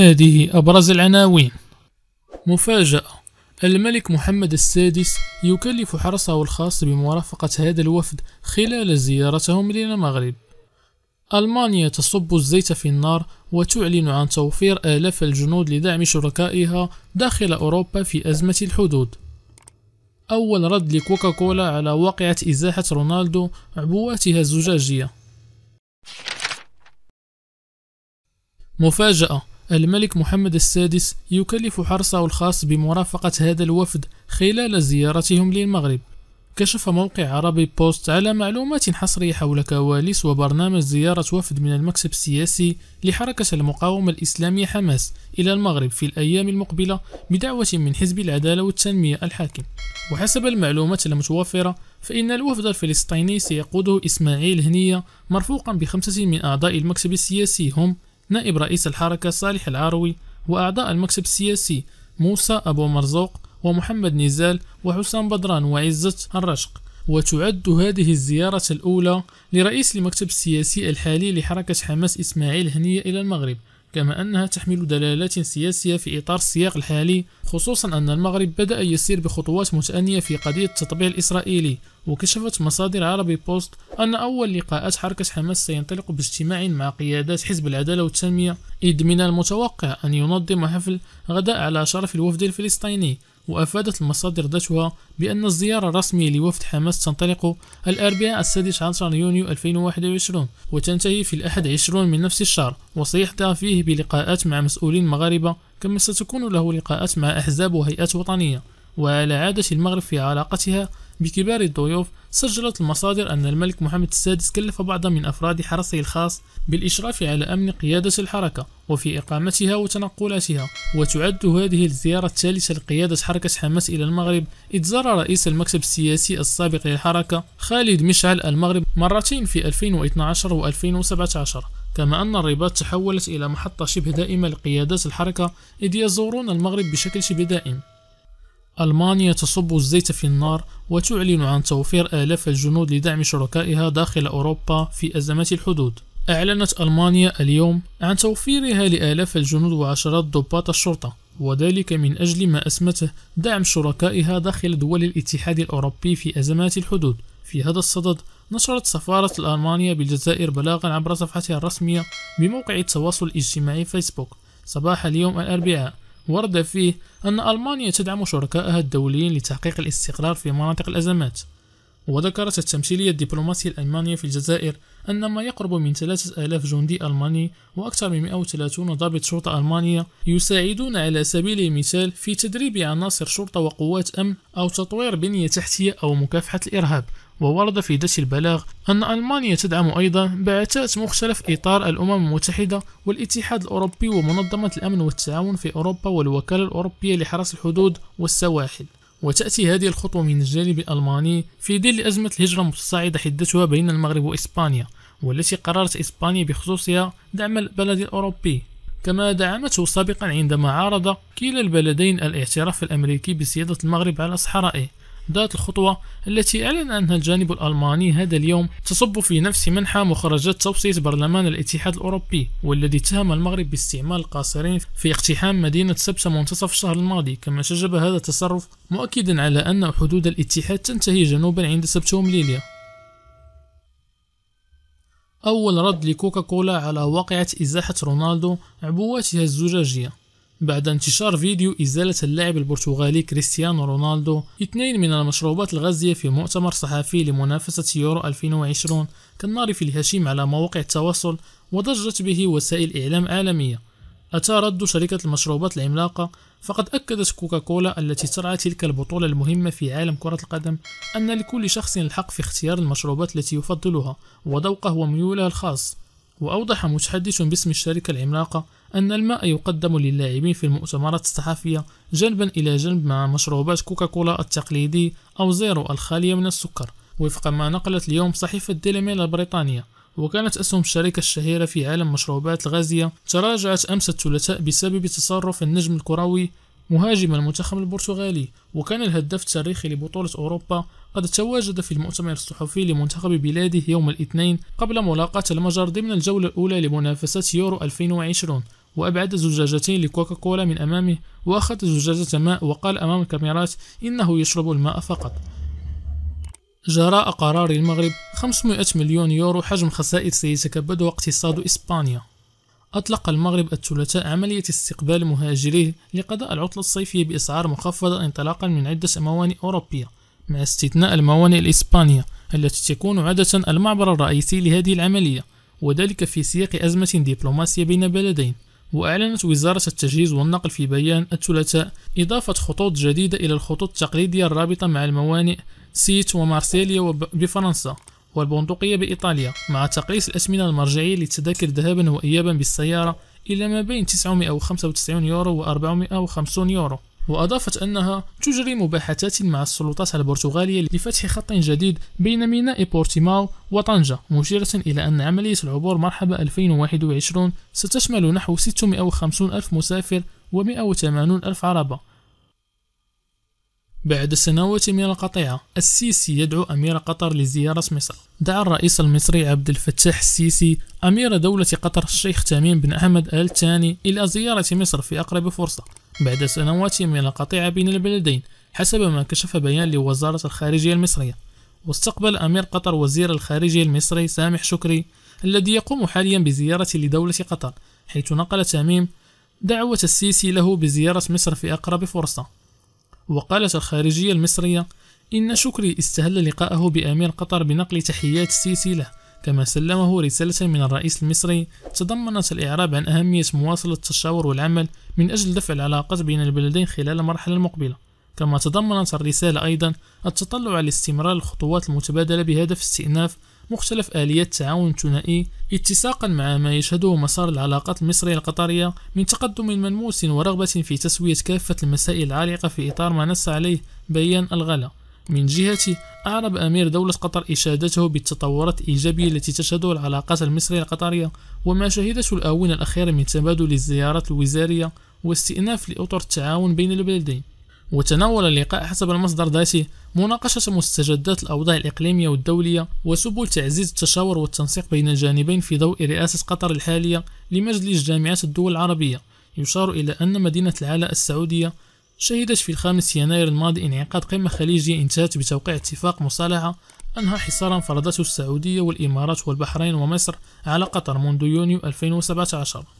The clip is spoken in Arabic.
هذه أبرز العناوين مفاجأة الملك محمد السادس يكلف حرسه الخاص بمرافقة هذا الوفد خلال زيارتهم للمغرب ألمانيا تصب الزيت في النار وتعلن عن توفير آلاف الجنود لدعم شركائها داخل أوروبا في أزمة الحدود أول رد لكوكاكولا على واقعة إزاحة رونالدو عبواتها الزجاجية مفاجأة الملك محمد السادس يكلف حرسه الخاص بمرافقة هذا الوفد خلال زيارتهم للمغرب كشف موقع عربي بوست على معلومات حصرية حول كواليس وبرنامج زيارة وفد من المكسب السياسي لحركة المقاومة الإسلامية حماس إلى المغرب في الأيام المقبلة بدعوة من حزب العدالة والتنمية الحاكم وحسب المعلومات المتوفرة فإن الوفد الفلسطيني سيقوده إسماعيل هنية مرفوقا بخمسة من أعضاء المكسب السياسي هم نائب رئيس الحركة صالح العاروي وأعضاء المكتب السياسي موسى أبو مرزوق ومحمد نزال وحسام بدران وعزة الرشق وتعد هذه الزيارة الأولى لرئيس المكتب السياسي الحالي لحركة حماس إسماعيل هنية إلى المغرب كما أنها تحمل دلالات سياسية في إطار السياق الحالي خصوصا أن المغرب بدأ يسير بخطوات متأنية في قضية التطبيع الإسرائيلي وكشفت مصادر عربي بوست أن أول لقاءات حركة حماس سينطلق باجتماع مع قيادات حزب العدالة والتنمية إذ من المتوقع أن ينظم حفل غداء على شرف الوفد الفلسطيني وأفادت المصادر ذاتها بأن الزيارة الرسمية لوفد حماس تنطلق الأربعاء السادس عشر يونيو 2021 وتنتهي في الأحد عشرون من نفس الشهر وسيحظى فيه بلقاءات مع مسؤولين مغاربة كما ستكون له لقاءات مع أحزاب وهيئات وطنية وعلى عادة المغرب في علاقتها بكبار الضيوف سجلت المصادر أن الملك محمد السادس كلف بعضا من أفراد حرسه الخاص بالإشراف على أمن قيادة الحركة وفي إقامتها وتنقلاتها وتعد هذه الزيارة الثالثة لقيادة حركة حماس إلى المغرب إذ زار رئيس المكتب السياسي السابق للحركة خالد مشعل المغرب مرتين في 2012 و 2017 كما أن الرباط تحولت إلى محطة شبه دائمة لقيادات الحركة إذ يزورون المغرب بشكل شبه دائم ألمانيا تصب الزيت في النار وتعلن عن توفير آلاف الجنود لدعم شركائها داخل أوروبا في أزمة الحدود أعلنت ألمانيا اليوم عن توفيرها لآلاف الجنود وعشرات ضباط الشرطة وذلك من أجل ما أسمته دعم شركائها داخل دول الاتحاد الأوروبي في أزمات الحدود في هذا الصدد نشرت سفارة الألمانية بالجزائر بلاغا عبر صفحتها الرسمية بموقع التواصل الاجتماعي فيسبوك صباح اليوم الأربعاء ورد فيه أن ألمانيا تدعم شركائها الدوليين لتحقيق الاستقرار في مناطق الأزمات وذكرت التمثيلية الدبلوماسية الألمانية في الجزائر أن ما يقرب من 3000 جندي ألماني وأكثر من 130 ضابط شرطة ألمانية يساعدون على سبيل المثال في تدريب عناصر شرطة وقوات أمن أو تطوير بنية تحتية أو مكافحة الإرهاب وورد في دس البلاغ أن ألمانيا تدعم أيضا بعثات مختلف إطار الأمم المتحدة والاتحاد الأوروبي ومنظمة الأمن والتعاون في أوروبا والوكالة الأوروبية لحرس الحدود والسواحل وتأتي هذه الخطوة من الجانب الألماني في ظل أزمة الهجرة المتصاعدة حدتها بين المغرب وإسبانيا والتي قررت إسبانيا بخصوصها دعم البلد الأوروبي كما دعمته سابقا عندما عارض كلا البلدين الاعتراف الأمريكي بسيادة المغرب على صحرائه ذات الخطوة التي أعلن أنها الجانب الألماني هذا اليوم تصب في نفس منحى مخرجات توصية برلمان الاتحاد الأوروبي والذي اتهم المغرب باستعمال القاصرين في اقتحام مدينة سبتة منتصف الشهر الماضي كما شجب هذا التصرف مؤكدا على أن حدود الاتحاد تنتهي جنوبا عند سبتة ومليليا أول رد لكوكاكولا على واقعة إزاحة رونالدو عبواتها الزجاجية بعد انتشار فيديو إزالة اللاعب البرتغالي كريستيانو رونالدو اثنين من المشروبات الغازية في مؤتمر صحفي لمنافسة يورو 2020 كالنار في الهشيم على مواقع التواصل وضجت به وسائل إعلام عالمية أتى رد شركة المشروبات العملاقة فقد أكدت كوكاكولا التي ترعى تلك البطولة المهمة في عالم كرة القدم أن لكل شخص الحق في اختيار المشروبات التي يفضلها وذوقه وميوله الخاص وأوضح متحدث باسم الشركة العملاقة أن الماء يقدم للاعبين في المؤتمرات الصحفية جنبا إلى جنب مع مشروبات كوكاكولا التقليدي أو زيرو الخالية من السكر وفق ما نقلت اليوم صحيفة ديليميل البريطانية وكانت أسهم الشركة الشهيرة في عالم مشروبات الغازية تراجعت أمس الثلاثاء بسبب تصرف النجم الكروي مهاجم المنتخب البرتغالي وكان الهداف التاريخي لبطولة أوروبا قد تواجد في المؤتمر الصحفي لمنتخب بلاده يوم الاثنين قبل ملاقاة المجر ضمن الجولة الأولى لمنافسة يورو 2020 وأبعد زجاجتين لكوكاكولا من أمامه وأخذ زجاجة ماء وقال أمام الكاميرات إنه يشرب الماء فقط جراء قرار المغرب 500 مليون يورو حجم خسائر سيتكبدها اقتصاد إسبانيا أطلق المغرب الثلاثاء عملية استقبال مهاجريه لقضاء العطلة الصيفية بأسعار مخفضة انطلاقا من عدة موانئ أوروبية مع استثناء الموانئ الإسبانية التي تكون عادة المعبر الرئيسي لهذه العملية وذلك في سياق أزمة دبلوماسية بين بلدين وأعلنت وزارة التجهيز والنقل في بيان الثلاثاء إضافة خطوط جديدة إلى الخطوط التقليدية الرابطة مع الموانئ سيت ومارسيليا بفرنسا والبندقية بإيطاليا مع تقليص الأثمنة المرجعية للتذاكر ذهابا وإيابا بالسيارة إلى ما بين 995 يورو و 450 يورو وأضافت أنها تجري مباحثات مع السلطات البرتغالية لفتح خط جديد بين ميناء بورتيماو وطنجة مشيرة إلى أن عملية العبور مرحبا 2021 ستشمل نحو 650 ألف مسافر و 180 ألف عربة بعد سنوات من القطيعة السيسي يدعو أمير قطر لزيارة مصر دعا الرئيس المصري عبد الفتاح السيسي أمير دولة قطر الشيخ تميم بن أحمد آل ثاني إلى زيارة مصر في أقرب فرصة بعد سنوات من القطيعة بين البلدين حسب ما كشف بيان لوزارة الخارجية المصرية واستقبل أمير قطر وزير الخارجية المصري سامح شكري الذي يقوم حاليا بزيارة لدولة قطر حيث نقل تميم دعوة السيسي له بزيارة مصر في أقرب فرصة وقالت الخارجية المصرية إن شكري استهل لقاءه بأمير قطر بنقل تحيات السيسي له كما سلمه رسالة من الرئيس المصري تضمنت الإعراب عن أهمية مواصلة التشاور والعمل من أجل دفع العلاقات بين البلدين خلال المرحلة المقبلة كما تضمنت الرسالة أيضا التطلع لاستمرار الخطوات المتبادلة بهدف استئناف مختلف آليات التعاون الثنائي اتساقا مع ما يشهده مسار العلاقات المصرية القطرية من تقدم ملموس ورغبة في تسوية كافة المسائل العالقة في إطار ما نص عليه بيان الغلا من جهته أعرب أمير دولة قطر إشادته بالتطورات الإيجابية التي تشهدها العلاقات المصرية القطرية وما شهدته الآونة الأخيرة من تبادل الزيارات الوزارية واستئناف لأطر التعاون بين البلدين وتناول اللقاء حسب المصدر ذاته مناقشة مستجدات الأوضاع الإقليمية والدولية وسبل تعزيز التشاور والتنسيق بين الجانبين في ضوء رئاسة قطر الحالية لمجلس جامعات الدول العربية يشار إلى أن مدينة العلاء السعودية شهدت في الخامس يناير الماضي انعقاد قمة خليجية انتهت بتوقيع اتفاق مصالحة أنهى حصارا فرضته السعودية والإمارات والبحرين ومصر على قطر منذ يونيو 2017